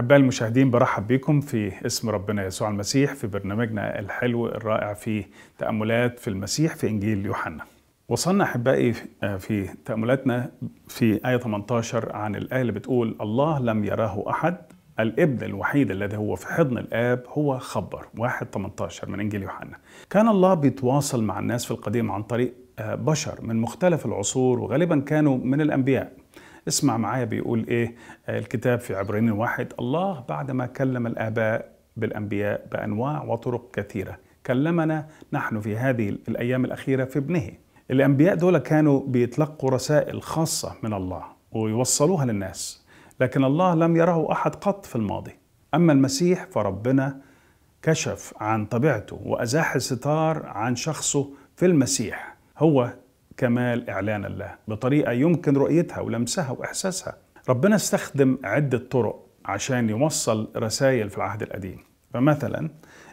أحبائي المشاهدين برحب بكم في اسم ربنا يسوع المسيح في برنامجنا الحلو الرائع في تأملات في المسيح في إنجيل يوحنا. وصلنا أحبائي آه، في تأملاتنا في آية 18 عن الآية اللي بتقول الله لم يراه أحد الابن الوحيد الذي هو في حضن الاب هو خبر واحد 18 من انجيل يوحنا كان الله بيتواصل مع الناس في القديم عن طريق آه، بشر من مختلف العصور وغالبا كانوا من الانبياء اسمع معايا بيقول ايه آه، الكتاب في عبرين الواحد الله بعدما كلم الآباء بالأنبياء بأنواع وطرق كثيرة كلمنا نحن في هذه الأيام الأخيرة في ابنه الأنبياء دول كانوا بيتلقوا رسائل خاصة من الله ويوصلوها للناس لكن الله لم يره أحد قط في الماضي أما المسيح فربنا كشف عن طبيعته وأزاح الستار عن شخصه في المسيح هو كمال إعلان الله بطريقة يمكن رؤيتها ولمسها وإحساسها ربنا استخدم عدة طرق عشان يوصل رسائل في العهد القديم فمثلا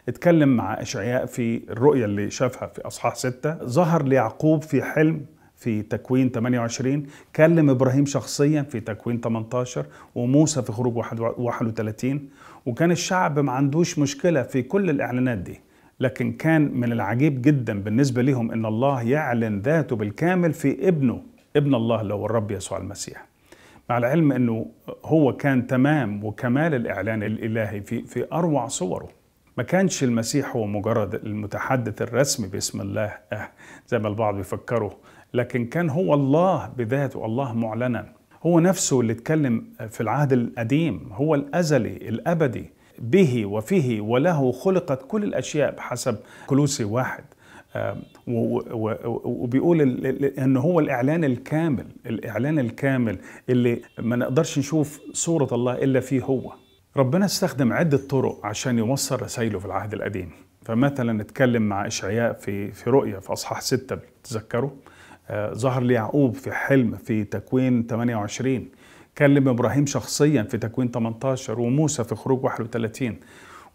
اتكلم مع اشعياء في الرؤية اللي شافها في اصحاح ستة ظهر ليعقوب في حلم في تكوين 28 كلم ابراهيم شخصيا في تكوين 18 وموسى في خروج 31 وكان الشعب ما عندوش مشكله في كل الاعلانات دي لكن كان من العجيب جدا بالنسبة لهم أن الله يعلن ذاته بالكامل في ابنه ابن الله اللي هو الرب يسوع المسيح مع العلم أنه هو كان تمام وكمال الإعلان الإلهي في, في أروع صوره ما كانش المسيح هو مجرد المتحدث الرسمي باسم الله أه زي ما البعض بيفكروا لكن كان هو الله بذاته الله معلنا هو نفسه اللي اتكلم في العهد القديم هو الأزلي الأبدي به وفيه وله خلقت كل الأشياء بحسب كلوسي واحد وبيقول ان هو الاعلان الكامل الاعلان الكامل اللي ما نقدرش نشوف صوره الله الا فيه هو ربنا استخدم عده طرق عشان يوصل رسائله في العهد القديم فمثلا اتكلم مع اشعياء في في رؤيا في اصحاح ستة بتتذكروا آه، ظهر ليعقوب في حلم في تكوين 28 كلم ابراهيم شخصيا في تكوين 18 وموسى في خروج 31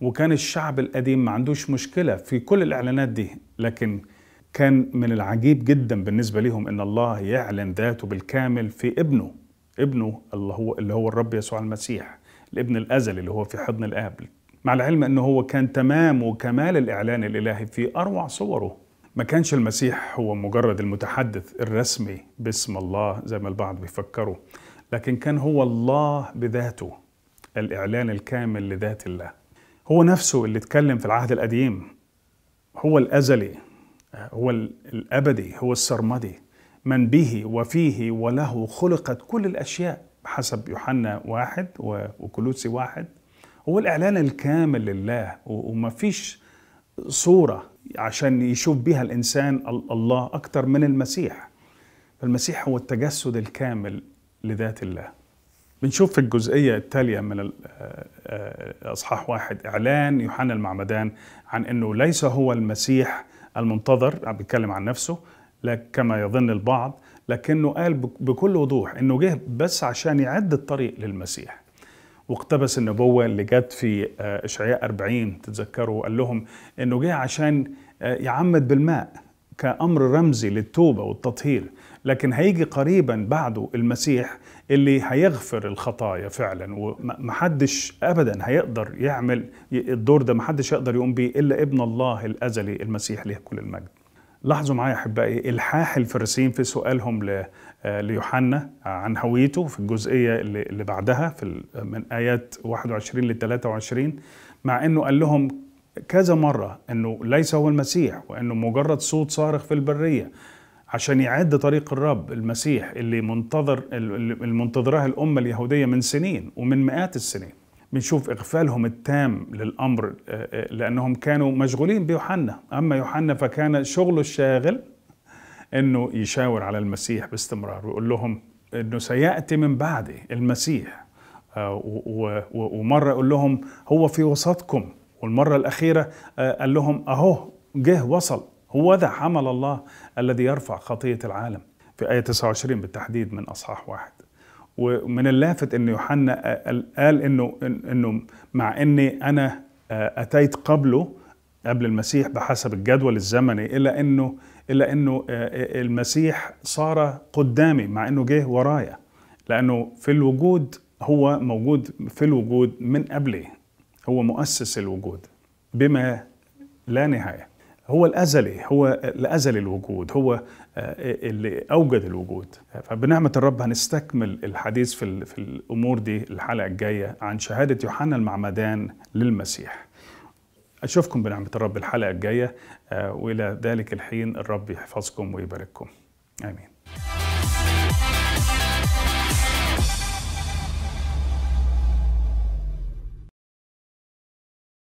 وكان الشعب القديم ما عندوش مشكله في كل الاعلانات دي لكن كان من العجيب جدا بالنسبه لهم ان الله يعلن ذاته بالكامل في ابنه ابنه اللي هو اللي هو الرب يسوع المسيح الابن الازلي اللي هو في حضن الاب مع العلم انه هو كان تمام وكمال الاعلان الالهي في اروع صوره ما كانش المسيح هو مجرد المتحدث الرسمي باسم الله زي ما البعض بيفكروا لكن كان هو الله بذاته الإعلان الكامل لذات الله هو نفسه اللي اتكلم في العهد القديم هو الأزلي هو الأبدي هو السرمدي من به وفيه وله خلقت كل الأشياء حسب يوحنا واحد وكلوسي واحد هو الإعلان الكامل لله وما فيش صورة عشان يشوف بها الإنسان الله أكثر من المسيح فالمسيح هو التجسد الكامل لذات الله بنشوف في الجزئية التالية من آه، آه، أصحاح واحد إعلان يوحنا المعمدان عن أنه ليس هو المسيح المنتظر بيتكلم عن نفسه كما يظن البعض لكنه قال بكل وضوح أنه جه بس عشان يعد الطريق للمسيح واقتبس النبوة اللي جت في آه، إشعياء 40 تتذكروا قال لهم أنه جه عشان يعمد بالماء كأمر رمزي للتوبة والتطهير لكن هيجي قريبا بعده المسيح اللي هيغفر الخطايا فعلا ومحدش ابدا هيقدر يعمل الدور ده محدش يقدر يقوم بيه الا ابن الله الازلي المسيح له كل المجد. لاحظوا معايا احبائي الحاح الفرسين في سؤالهم آه، ليوحنا آه، عن هويته في الجزئيه اللي بعدها في من ايات 21 ل 23 مع انه قال لهم كذا مرة أنه ليس هو المسيح وأنه مجرد صوت صارخ في البرية عشان يعد طريق الرب المسيح اللي منتظر المنتظرها الأمة اليهودية من سنين ومن مئات السنين بنشوف إغفالهم التام للأمر آه، آه، لأنهم كانوا مشغولين بيوحنا أما يوحنا فكان شغله الشاغل أنه يشاور على المسيح باستمرار ويقول لهم أنه سيأتي من بعدي المسيح آه، ومرة يقول لهم هو في وسطكم والمرة الأخيرة آه، قال لهم أهو جه وصل هو ذا حمل الله الذي يرفع خطية العالم في آية 29 بالتحديد من أصحاح واحد ومن اللافت أن يوحنا آه، قال أنه, إنه مع أني أنا آه، أتيت قبله قبل المسيح بحسب الجدول الزمني إلا أنه إلا أنه المسيح صار قدامي مع أنه جه ورايا لأنه في الوجود هو موجود في الوجود من قبلي هو مؤسس الوجود بما لا نهايه هو الازلي هو الازلي الوجود هو آه، اللي اوجد الوجود فبنعمه الرب هنستكمل الحديث في في الامور دي الحلقه الجايه عن شهاده يوحنا المعمدان للمسيح اشوفكم بنعمه الرب الحلقه الجايه آه، والى ذلك الحين الرب يحفظكم ويبارككم امين